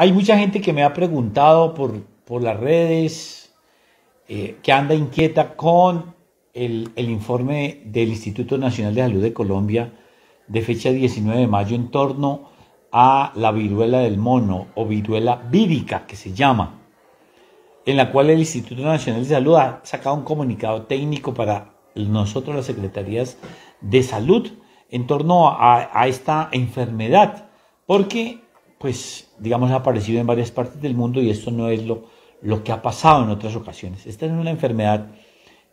Hay mucha gente que me ha preguntado por, las redes, eh, que anda inquieta con el, informe del Instituto Nacional de Salud de Colombia de fecha 19 de mayo en torno a la viruela del mono o viruela vírica que se llama, en la cual el Instituto Nacional de Salud ha sacado un comunicado técnico para nosotros las secretarías de salud en torno a, a esta enfermedad, porque pues, digamos, ha aparecido en varias partes del mundo y esto no es lo, lo que ha pasado en otras ocasiones. Esta es una enfermedad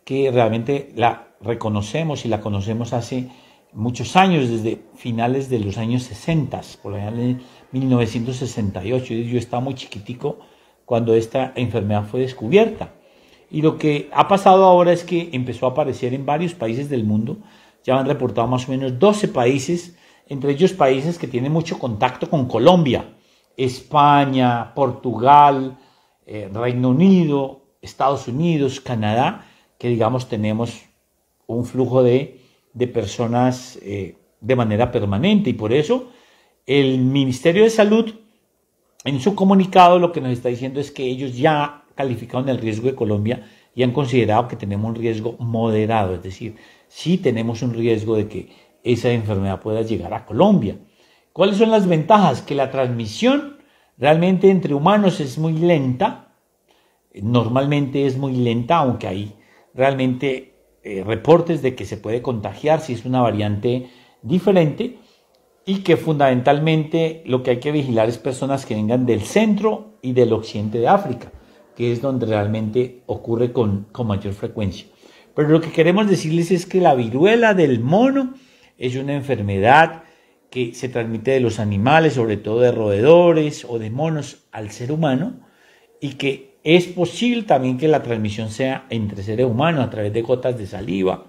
que realmente la reconocemos y la conocemos hace muchos años, desde finales de los años 60, por allá en 1968. Yo estaba muy chiquitico cuando esta enfermedad fue descubierta. Y lo que ha pasado ahora es que empezó a aparecer en varios países del mundo. Ya han reportado más o menos 12 países entre ellos países que tienen mucho contacto con Colombia, España, Portugal, eh, Reino Unido, Estados Unidos, Canadá, que digamos tenemos un flujo de, personas eh, de manera permanente y por eso el Ministerio de Salud en su comunicado lo que nos está diciendo es que ellos ya calificaron el riesgo de Colombia y han considerado que tenemos un riesgo moderado, es decir, sí tenemos un riesgo de que esa enfermedad pueda llegar a Colombia. ¿Cuáles son las ventajas? Que la transmisión realmente entre humanos es muy lenta, normalmente es muy lenta, aunque hay realmente eh, reportes de que se puede contagiar si es una variante diferente y que fundamentalmente lo que hay que vigilar es personas que vengan del centro y del occidente de África, que es donde realmente ocurre con, con mayor frecuencia. Pero lo que queremos decirles es que la viruela del mono es una enfermedad que se transmite de los animales, sobre todo de roedores o de monos, al ser humano y que es posible también que la transmisión sea entre seres humanos a través de gotas de saliva,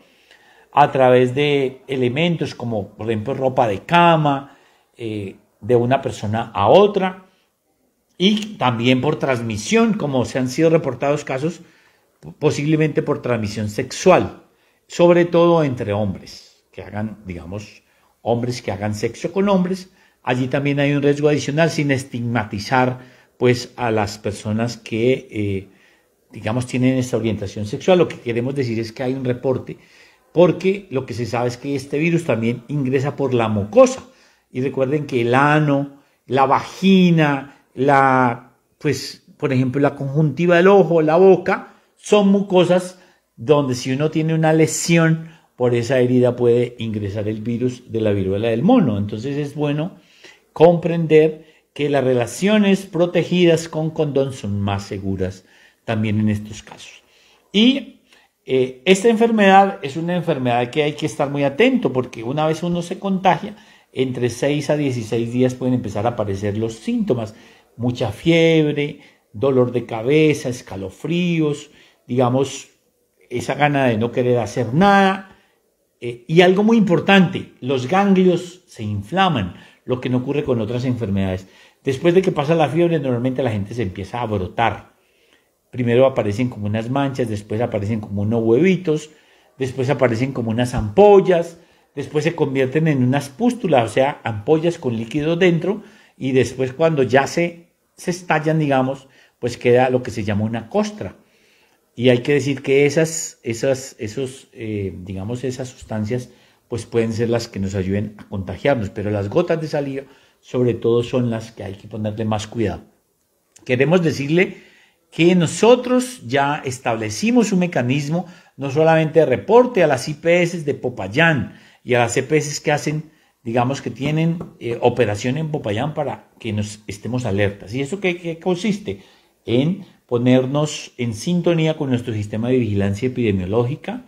a través de elementos como por ejemplo ropa de cama, eh, de una persona a otra y también por transmisión, como se han sido reportados casos, posiblemente por transmisión sexual, sobre todo entre hombres que hagan, digamos, hombres que hagan sexo con hombres. Allí también hay un riesgo adicional sin estigmatizar pues a las personas que, eh, digamos, tienen esta orientación sexual. Lo que queremos decir es que hay un reporte porque lo que se sabe es que este virus también ingresa por la mucosa. Y recuerden que el ano, la vagina, la, pues, por ejemplo, la conjuntiva del ojo, la boca, son mucosas donde si uno tiene una lesión, por esa herida puede ingresar el virus de la viruela del mono. Entonces es bueno comprender que las relaciones protegidas con condón son más seguras también en estos casos. Y eh, esta enfermedad es una enfermedad que hay que estar muy atento porque una vez uno se contagia, entre 6 a 16 días pueden empezar a aparecer los síntomas, mucha fiebre, dolor de cabeza, escalofríos, digamos, esa gana de no querer hacer nada, eh, y algo muy importante, los ganglios se inflaman, lo que no ocurre con otras enfermedades. Después de que pasa la fiebre, normalmente la gente se empieza a brotar. Primero aparecen como unas manchas, después aparecen como unos huevitos, después aparecen como unas ampollas, después se convierten en unas pústulas, o sea, ampollas con líquido dentro, y después cuando ya se, se estallan, digamos, pues queda lo que se llama una costra. Y hay que decir que esas, esas, esos, eh, digamos, esas sustancias, pues pueden ser las que nos ayuden a contagiarnos, pero las gotas de saliva, sobre todo, son las que hay que ponerle más cuidado. Queremos decirle que nosotros ya establecimos un mecanismo no solamente de reporte a las IPS de Popayán y a las IPS que hacen, digamos que tienen eh, operación en Popayán para que nos estemos alertas. ¿Y eso qué consiste? En ponernos en sintonía con nuestro sistema de vigilancia epidemiológica,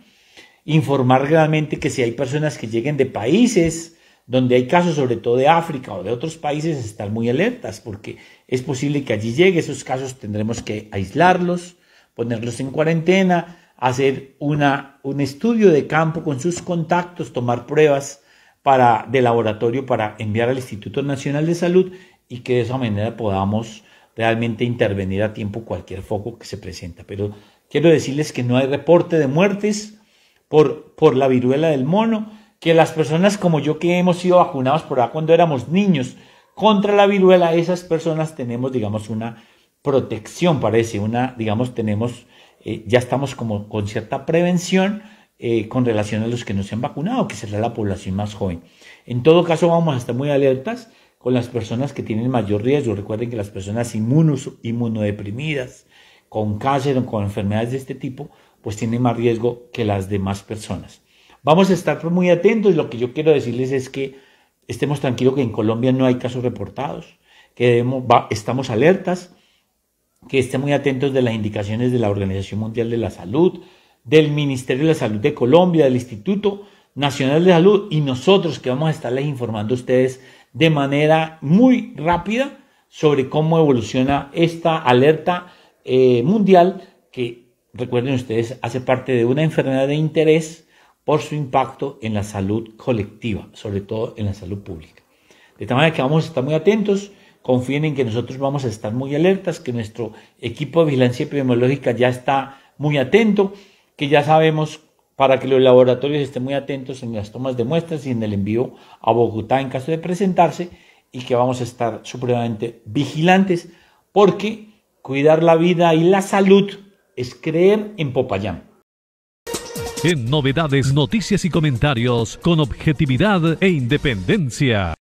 informar realmente que si hay personas que lleguen de países donde hay casos, sobre todo de África o de otros países, estar muy alertas, porque es posible que allí lleguen esos casos tendremos que aislarlos, ponerlos en cuarentena, hacer una, un estudio de campo con sus contactos, tomar pruebas para, de laboratorio para enviar al Instituto Nacional de Salud y que de esa manera podamos realmente intervenir a tiempo cualquier foco que se presenta. Pero quiero decirles que no hay reporte de muertes por, por la viruela del mono, que las personas como yo que hemos sido vacunados por ahora cuando éramos niños contra la viruela, esas personas tenemos, digamos, una protección, parece, una, digamos, tenemos, eh, ya estamos como con cierta prevención eh, con relación a los que no se han vacunado, que será la población más joven. En todo caso, vamos a estar muy alertas con las personas que tienen mayor riesgo. Recuerden que las personas inmunos, inmunodeprimidas, con cáncer o con enfermedades de este tipo, pues tienen más riesgo que las demás personas. Vamos a estar muy atentos. Lo que yo quiero decirles es que estemos tranquilos que en Colombia no hay casos reportados, que estamos alertas, que estén muy atentos de las indicaciones de la Organización Mundial de la Salud, del Ministerio de la Salud de Colombia, del Instituto Nacional de Salud y nosotros que vamos a estarles informando a ustedes de manera muy rápida sobre cómo evoluciona esta alerta eh, mundial que, recuerden ustedes, hace parte de una enfermedad de interés por su impacto en la salud colectiva, sobre todo en la salud pública. De tal manera que vamos a estar muy atentos, confíen en que nosotros vamos a estar muy alertas, que nuestro equipo de vigilancia epidemiológica ya está muy atento, que ya sabemos para que los laboratorios estén muy atentos en las tomas de muestras y en el envío a Bogotá en caso de presentarse y que vamos a estar supremamente vigilantes porque cuidar la vida y la salud es creer en Popayán. En novedades, noticias y comentarios con objetividad e independencia.